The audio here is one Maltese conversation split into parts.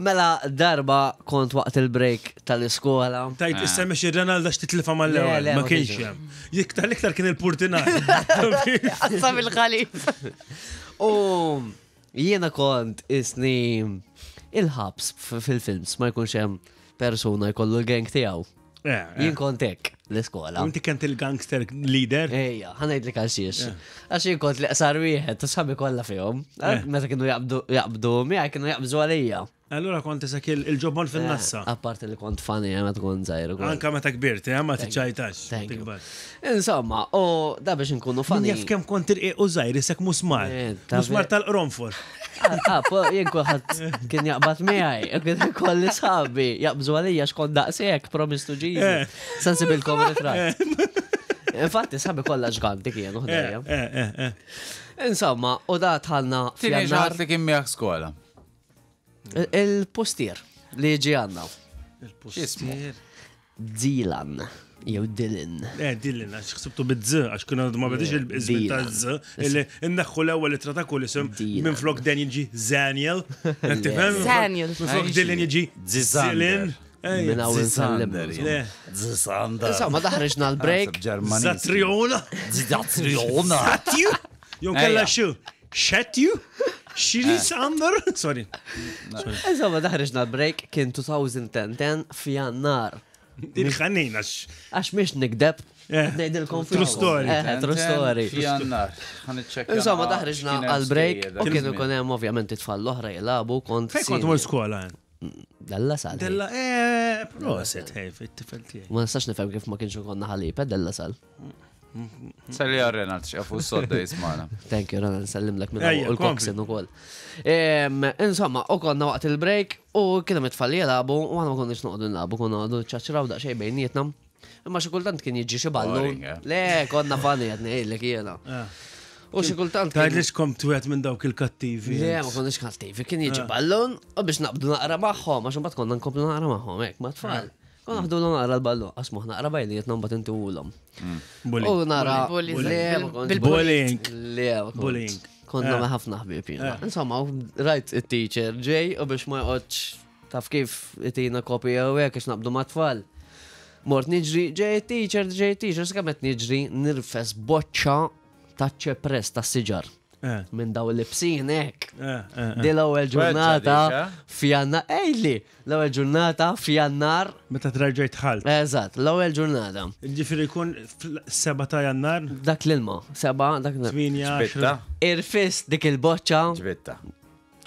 Mela darba kont waqt il-break tal-iskola. Tajt ah. issemmi xi Ronaldo x'titlifha mal-ewwel. Ma kienx hemm. Jiktar l-iktar kien il-Purtina. Qassam il-ħalif. U jiena kont isni il-ħabs fil-films ma jkunx hemm persuna jkollu l-gang tijaw. Eh, eh. Jien kontek l-iskola. Inti kent il-gangster leader? Ejja, ħanajt li għaxiex. Eh. Għax jien kont li qsar wieħed, tasħabi kollha fihom. Meta kienu jaqbdu mi, kienu jaqbżu għalija. Allura kont isak il-ġobon fin-nassa. Eh, a parte li kont fani għamet eh, kont zaħir. Anka meta kbirt, ma t-ċajtax. Insomma, o da biex nkunu fani. Jaf kem kont irqiq u zaħir, isak musmar. Musmar tal-qronfor. Ah, po jien kulħadd kien jaqbad miegħi, kien kolli sabi, jaqbżu għalija xkont daqsek, promis to Jesus. Sensibil komri Infatti, sabi kolla ġganti kienu ħdejjem. Insomma, u da tħalna. Tini ġgħat li kien miegħek skola. Il-postier li ġi għanna. Il-postier. Dilan. Jew Dylan. Eh, Dylan, għax xsibtu bid għax kuna ma bedix il-izmin ta' z, il-naxħu l-ewel li trataku l-isem minn flok Dan jiġi Zaniel. Zaniel. Minn flok Dylan jiġi Zilin. Eh, minn għawin sal-libber. Insomma, daħreġna l-break. Ah, Zatriona. Zatriona. Zatju. Jom kalla xu. Xetju. Xiris Amber? Sorry. Insomma, daħriġna break kien 2010 fi jannar. Il-ħanin, għax. Għax miex nikdeb. Eh, Nejdilkom True story. Eh, true story. Fi jannar. Insomma, daħriġna għal-break. U kienu kunem ovvjament it-tfall l ohra jilabu kont. Fej kont mur skola. Della sal. Della, eh, proset, hej, fit-tifel Ma nistax nifem kif ma kienx konna ħalipa, eh, della sal. Salli għal Renat, xafu s-sodda jismana. Thank you, Renat, sallim l-ek minna u l-koksin u koll. Insomma, u konna waqt il-break u kena mitfalli jelabu u għana ma konniex noqdu nlabu, konna għadu ċaċraw ċaċiraw daqxej bejnietna. Imma xikultant kien jġi xiballu. Eh? Le, konna fani għadni għillek eh, jena. Ah. U xikultant. Għad li xkom kom twet minn dawk il-kattivi. Le, ma konna x kattivi, kien jġi ah. ballon u biex naqbdu naqra maħħom, għax mbagħad konna nkomplu naqra maħħom, hekk ma tfal. Ah. Kon naħdu l naqra l-ballu, asmuħ naqra bajli jitnam bat inti ulom. Mm. U nara. Bullying. Bullying. Konna eh. maħafna ħbib jina. Eh. Insomma, rajt teacher ġej u biex ma taf kif itina kopija u hekk naqbdu mat Mort niġri, ġej teacher, ġej teacher, skamet niġri, nirfes boċċa ta' ċepres ta' siġar. Eh. minn daw l-ibsinek. Eh, eh, Di l-ewwel ġurnata fjanna, ejli, l-ewwel ġurnata fjannar. Meta terġa' ħal. Eżat, l-ewwel ġurnata. Ġifieri jkun seba ta' jannar. Dak l-ilma, seba dak l-ilma. Irfis dik il-boċċa. Ġbitta.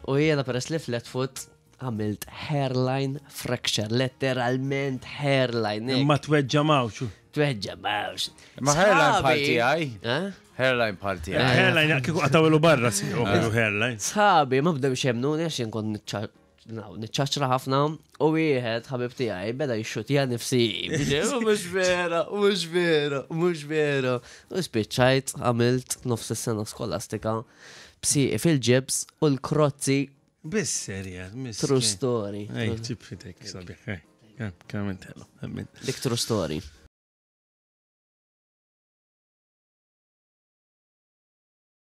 U jiena peress li flet fut għamilt hairline fracture, letteralment hairline. Ma tweġġa mawċu tweġġa mawx. Ma hairline party għaj? Eh? Hairline party għaj. Eh. Hairline, kiku għatawilu barra si, u eh. hairline. Sabi, ma bda biex jemnu, nix jinkon nċaċra ħafna u wieħed ħabib tiegħi beda jixxutija nifsi. U mhux vera, u mhux vera, u mhux vera. U spiċċajt għamilt nofs is-sena skolastika psi fil-ġibs u l-krozzi. Biss serja, miss. True story. Ej, ġib sabi. sabiħ. Kamen tello. Dik true story.